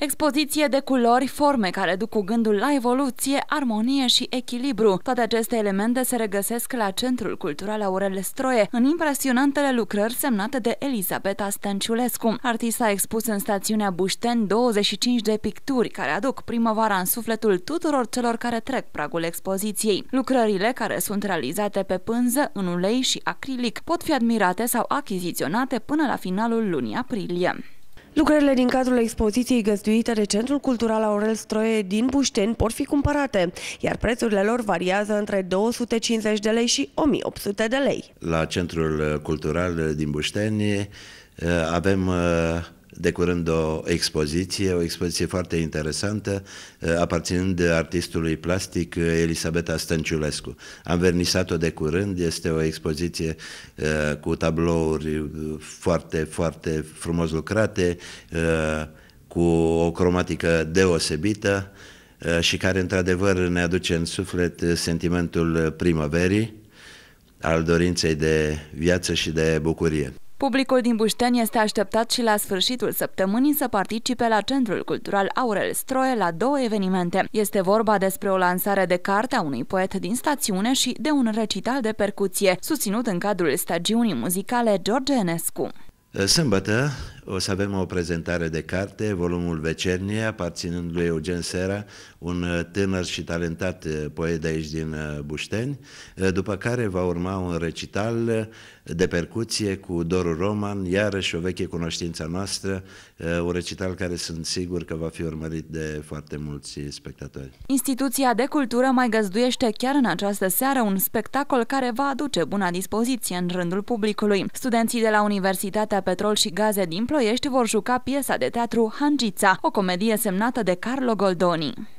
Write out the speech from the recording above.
Expoziție de culori, forme care duc cu gândul la evoluție, armonie și echilibru. Toate aceste elemente se regăsesc la Centrul Cultural Aurel Stroie, în impresionantele lucrări semnate de Elisabeta Stănciulescu. Artista a expus în stațiunea Bușten 25 de picturi care aduc primăvara în sufletul tuturor celor care trec pragul expoziției. Lucrările, care sunt realizate pe pânză, în ulei și acrilic, pot fi admirate sau achiziționate până la finalul lunii aprilie. Lucrările din cadrul expoziției găzduite de Centrul Cultural Aurel Stroie din Bușteni pot fi cumpărate, iar prețurile lor variază între 250 de lei și 1800 de lei. La Centrul Cultural din Bușteni eh, avem eh, de curând o expoziție, o expoziție foarte interesantă, eh, aparținând artistului plastic eh, Elisabeta Stănciulescu. Am vernisat-o de curând, este o expoziție eh, cu tablouri foarte, foarte frumos lucrate, cu o cromatică deosebită și care într-adevăr ne aduce în suflet sentimentul primăverii, al dorinței de viață și de bucurie. Publicul din Bușteni este așteptat și la sfârșitul săptămânii să participe la Centrul Cultural Aurel Stroie la două evenimente. Este vorba despre o lansare de carte a unui poet din stațiune și de un recital de percuție, susținut în cadrul stagiunii muzicale George Enescu. Sâmbătă, o să avem o prezentare de carte, volumul Vecernie, aparținând lui Eugen Sera, un uh, tânăr și talentat uh, poet de aici din uh, Bușteni, după care va urma un recital de percuție cu Doru Roman, iarăși o veche cunoștință noastră, un recital care sunt sigur că va fi urmărit de foarte mulți spectatori. Instituția de cultură mai găzduiește chiar în această seară un spectacol care va aduce buna dispoziție în rândul publicului. Studenții de la Universitatea Petrol și Gaze din Ploiești Ploiești vor juca piesa de teatru Hangița, o comedie semnată de Carlo Goldoni.